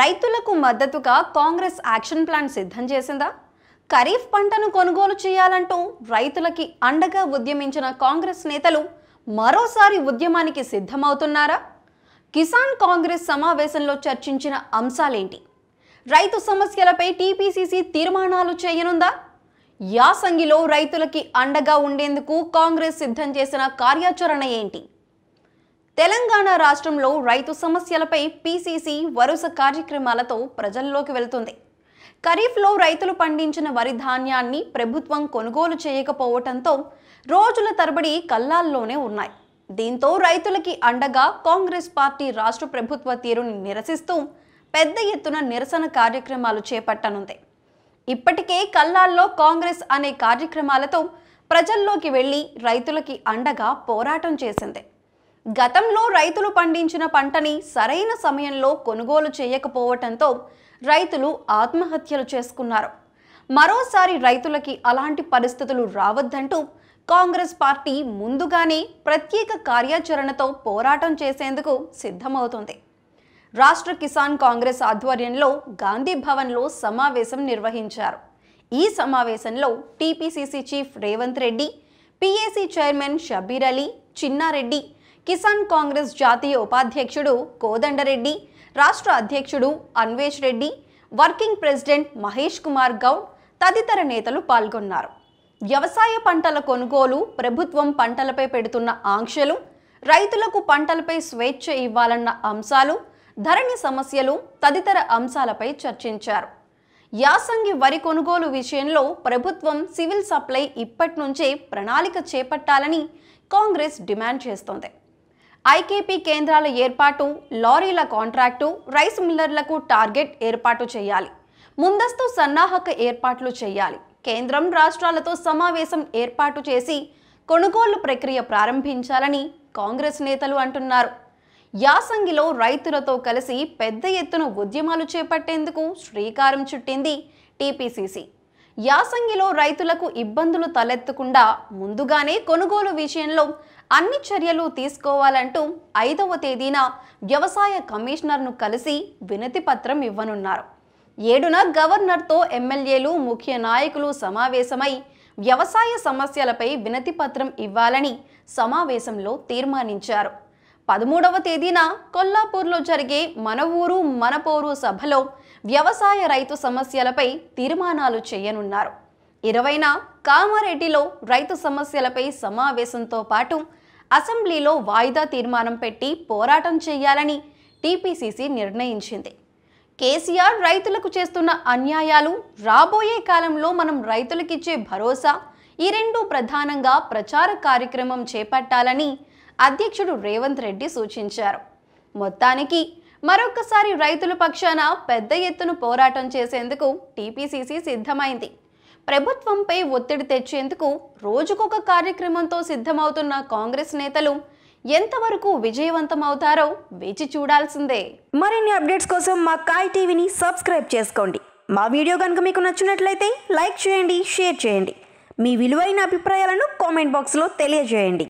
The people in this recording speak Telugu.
రైతులకు మద్దతుగా కాంగ్రెస్ యాక్షన్ ప్లాన్ సిద్ధం చేసిందా ఖరీఫ్ పంటను కొనుగోలు చేయాలంటూ రైతులకి అండగా ఉద్యమించిన కాంగ్రెస్ నేతలు మరోసారి ఉద్యమానికి సిద్ధమవుతున్నారా కిసాన్ కాంగ్రెస్ సమావేశంలో చర్చించిన అంశాలేంటి రైతు సమస్యలపై టీపీసీసీ తీర్మానాలు చేయనుందా యాసంగిలో రైతులకి అండగా ఉండేందుకు కాంగ్రెస్ సిద్ధం చేసిన కార్యాచరణ ఏంటి తెలంగాణ రాష్ట్రంలో రైతు సమస్యలపై పీసీసీ వరుస కార్యక్రమాలతో ప్రజల్లోకి వెళ్తుంది ఖరీఫ్లో రైతులు పండించిన వరి ధాన్యాన్ని ప్రభుత్వం కొనుగోలు చేయకపోవటంతో రోజుల తరబడి కల్లాల్లోనే ఉన్నాయి దీంతో రైతులకి అండగా కాంగ్రెస్ పార్టీ రాష్ట్ర ప్రభుత్వ తీరుని నిరసిస్తూ పెద్ద ఎత్తున నిరసన కార్యక్రమాలు చేపట్టనుంది ఇప్పటికే కల్లాల్లో కాంగ్రెస్ అనే కార్యక్రమాలతో ప్రజల్లోకి వెళ్ళి రైతులకి అండగా పోరాటం చేసింది గతంలో రైతులు పండించిన పంటని సరైన సమయంలో కొనుగోలు చేయకపోవటంతో రైతులు ఆత్మహత్యలు చేసుకున్నారు మరోసారి రైతులకి అలాంటి పరిస్థితులు రావద్దంటూ కాంగ్రెస్ పార్టీ ముందుగానే ప్రత్యేక కార్యాచరణతో పోరాటం చేసేందుకు సిద్ధమవుతుంది రాష్ట్ర కిసాన్ కాంగ్రెస్ ఆధ్వర్యంలో గాంధీ భవన్లో సమావేశం నిర్వహించారు ఈ సమావేశంలో TPCC chief Revanth Reddy PAC chairman Shabbir Ali Chinnareddy Kisan Congress జాతీయ ఉపాధ్యక్షుడు కోదండరెడ్డి రాష్ట్ర అధ్యక్షుడు అన్వేష్ రెడ్డి వర్కింగ్ ప్రెసిడెంట్ మహేష్ కుమార్ గౌడ్ తదితర నేతలు పాల్గొన్నారు వ్యవసాయ పంటల కొనుగోలు ప్రభుత్వం పంటలపై పెడుతున్న ఆంక్షలు రైతులకు పంటలపై స్వేచ్ఛ ఇవ్వాలన్న అంశాలు ధరణి సమస్యలు తదితర అంశాలపై చర్చించారు యాసంగి వరి కొనుగోలు విషయంలో ప్రభుత్వం సివిల్ సప్లై ఇప్పటి నుంచే ప్రణాళిక చేపట్టాలని కాంగ్రెస్ డిమాండ్ చేస్తోంది ఐకేపీ కేంద్రాల ఏర్పాటు లారీల కాంట్రాక్టు రైస్ మిల్లర్లకు టార్గెట్ ఏర్పాటు చేయాలి ముందస్తు సన్నాహక ఏర్పాట్లు చేయాలి కేంద్రం రాష్ట్రాలతో సమావేశం ఏర్పాటు చేసి కొనుగోలు ప్రక్రియ ప్రారంభించాలని కాంగ్రెస్ నేతలు అంటున్నారు యాసంగిలో రైతులతో కలిసి పెద్ద ఎత్తున ఉద్యమాలు చేపట్టేందుకు శ్రీకారం చుట్టింది టీపీసీసీ యాసంగిలో రైతులకు ఇబ్బందులు తలెత్తకుండా ముందుగానే కొనుగోలు విషయంలో అన్ని చర్యలు తీసుకోవాలంటూ ఐదవ తేదీన వ్యవసాయ కమిషనర్ను కలిసి వినతి పత్రం ఇవ్వనున్నారు ఏడున గవర్నర్తో ఎమ్మెల్యేలు ముఖ్య నాయకులు సమావేశమై వ్యవసాయ సమస్యలపై వినతి పత్రం ఇవ్వాలని సమావేశంలో తీర్మానించారు పదమూడవ తేదీన కొల్లాపూర్లో జరిగే మన ఊరు మన పోరు సభలో వ్యవసాయ రైతు సమస్యలపై తీర్మానాలు చేయనున్నారు ఇరవైన కామారెడ్డిలో రైతు సమస్యలపై సమావేశంతో పాటు అసెంబ్లీలో వాయిదా తీర్మానం పెట్టి పోరాటం చేయాలని టీపీసీసీ నిర్ణయించింది కేసీఆర్ రైతులకు చేస్తున్న అన్యాయాలు రాబోయే కాలంలో మనం రైతులకిచ్చే భరోసా ఈ రెండు ప్రధానంగా ప్రచార కార్యక్రమం చేపట్టాలని అధ్యక్షుడు రేవంత్ రెడ్డి సూచించారు మొత్తానికి మరొక్కసారి రైతుల పక్షాన పెద్ద ఎత్తున పోరాటం చేసేందుకు టీపీసీసీ సిద్ధమైంది ప్రభుత్వంపై ఒత్తిడి తెచ్చేందుకు రోజుకొక కార్యక్రమంతో సిద్ధమవుతున్న కాంగ్రెస్ నేతలు ఎంతవరకు విజయవంతమవుతారో వేచి చూడాల్సిందే మరిన్ని అప్డేట్స్ కోసం మా కాయ్ టీవీని సబ్స్క్రైబ్ చేసుకోండి మా వీడియో కనుక మీకు నచ్చినట్లయితే లైక్ చేయండి షేర్ చేయండి మీ విలువైన అభిప్రాయాలను కామెంట్ బాక్స్లో తెలియజేయండి